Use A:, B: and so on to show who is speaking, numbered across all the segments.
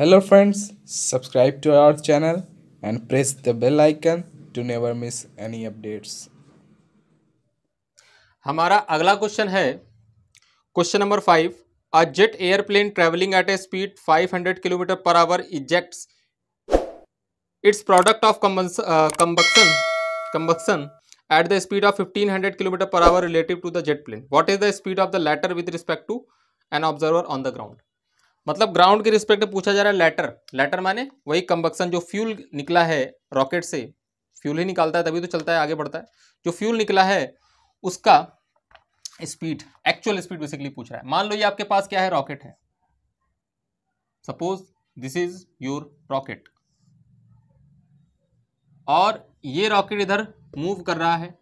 A: Hello friends, subscribe to our channel and press the bell icon to never miss any updates. हमारा अगला question है question number five a jet aeroplane travelling at a speed 500 km per hour ejects its product of uh, combustion at the speed of 1500 km per hour relative to the jet plane. What is the speed of the latter with respect to an observer on the ground? मतलब ground के respect में पूछा जा रहा है letter letter माने वही कम्बक्सन जो फ्यूल निकला है रॉकेट से फ्यूल ही निकालता है तभी तो चलता है आगे बढ़ता है जो फ्यूल निकला है उसका स्पीड एक्चुअल स्पीड बेसिकली पूछ रहा है मान लो ये आपके पास क्या है रॉकेट है suppose this is your rocket और ये रॉकेट इधर मूव कर रहा है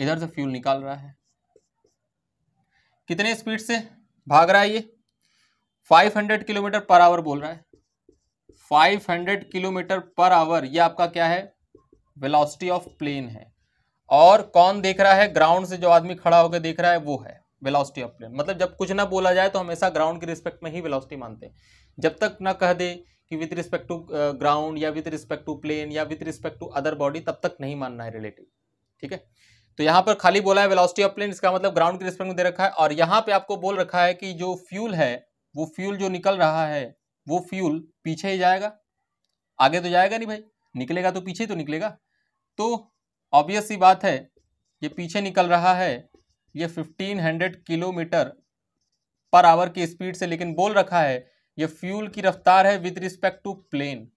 A: इधर से फ्यूल निकाल रहा है कितने स्पीड से भाग रहा है ये 500 किलोमीटर पर आवर बोल रहा है 500 किलोमीटर पर आवर ये आपका क्या है वेलोसिटी ऑफ प्लेन है और कौन देख रहा है ग्राउंड से जो आदमी खड़ा होकर देख रहा है वो है वेलोसिटी ऑफ प्लेन मतलब जब कुछ ना बोला जाए तो हमेशा ग्राउंड के रिस्पेक्ट में ही वेलोसिटी मानते हैं जब तक ना कह दे कि विथ रिस्पेक्ट टू ग्राउंड या विथ रिस्पेक्ट टू प्लेन या with respect to other body तब तक नहीं मानना है रिलेटिव ठीक है तो यहाँ पर खाली बोला है वेलोसिटी ऑफ प्लेन इसका मतलब ग्राउंड के रिस्पेक्ट में दे रखा है और यहाँ पे आपको बोल रखा है कि जो फ्यूल है वो फ्यूल जो निकल रहा है वो फ्यूल पीछे ही जाएगा आगे तो जाएगा नहीं भाई निकलेगा तो पीछे तो निकलेगा तो ऑब्वियस सी बात है ये पीछे निकल रहा है ये 1500 किलोमीटर पर आवर की स्पीड से लेकिन बोल रखा है ये फ्यूल की रफ्तार है विद रिस्पेक्ट टू प्लेन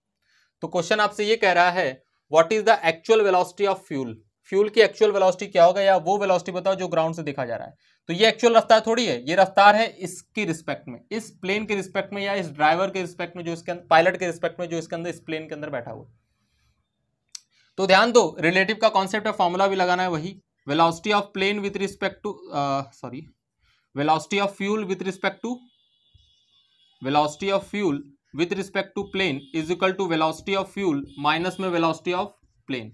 A: तो क्वेश्चन आपसे ये कह रहा है what is the actual velocity of fuel fuel की एक्चुअल वेलोसिटी क्या होगा या वो वेलोसिटी बताओ जो ग्राउंड से देखा जा रहा है तो ये एक्चुअल रफ्तार थोड़ी है ये रफ्तार है इसकी रिस्पेक्ट में इस प्लेन के रिस्पेक्ट में या इस ड्राइवर के रिस्पेक्ट में जो इसके अंदर पायलट के रिस्पेक्ट में जो इसके अंदर इस प्लेन के अंदर बैठा हुआ तो ध्यान दो रिलेटिव का कॉन्सेप्ट है फॉर्मूला भी लगाना है वही velocity of plane with respect to sorry velocity of fuel with respect to velocity of fuel with respect to plane is equal to velocity of fuel minus में वेलॉसिटी ऑफ प्लेन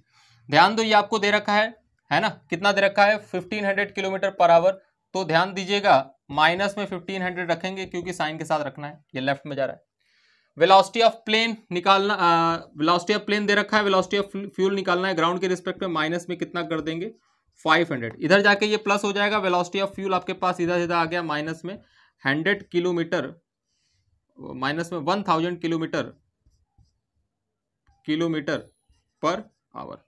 A: ध्यान दो ये आपको दे रखा है है ना कितना दे रखा है 1500 किलोमीटर पर आवर तो ध्यान दीजिएगा माइनस में फिफ्टीन हंड्रेड रखेंगे क्योंकि साइन के साथ रखना है ये लेफ्ट में जा रहा है वेलोसिटी ऑफ प्लेन निकालना वेलोसिटी ऑफ प्लेन दे रखा है वेलोसिटी ऑफ फ्यूल निकालना है ग्राउंड के रिस्पेक्ट में माइनस में कितना कर देंगे 500 इधर जाके ये प्लस हो जाएगा वेलोसिटी ऑफ फ्यूल आपके पास सीधा सीधा आ गया माइनस में 100 किलोमीटर माइनस में 1000 kilometre kilometre per hour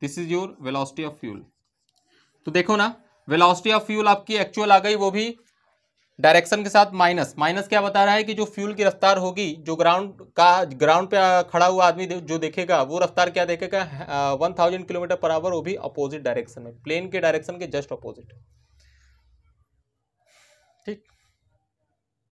A: this is your velocity of fuel तो देखो ना वेलोसिटी ऑफ फ्यूल आपकी एक्चुअल आ गई वो भी डायरेक्शन के साथ माइनस माइनस क्या बता रहा है कि जो फ्यूल की रफ्तार होगी जो ग्राउंड का ग्राउंड पे खड़ा हुआ आदमी जो देखेगा वो रफ्तार क्या देखेगा one thousand kilometre per hour वो भी अपोजिट डायरेक्शन में प्लेन के डायरेक्शन के जस्ट अपोजिट ठीक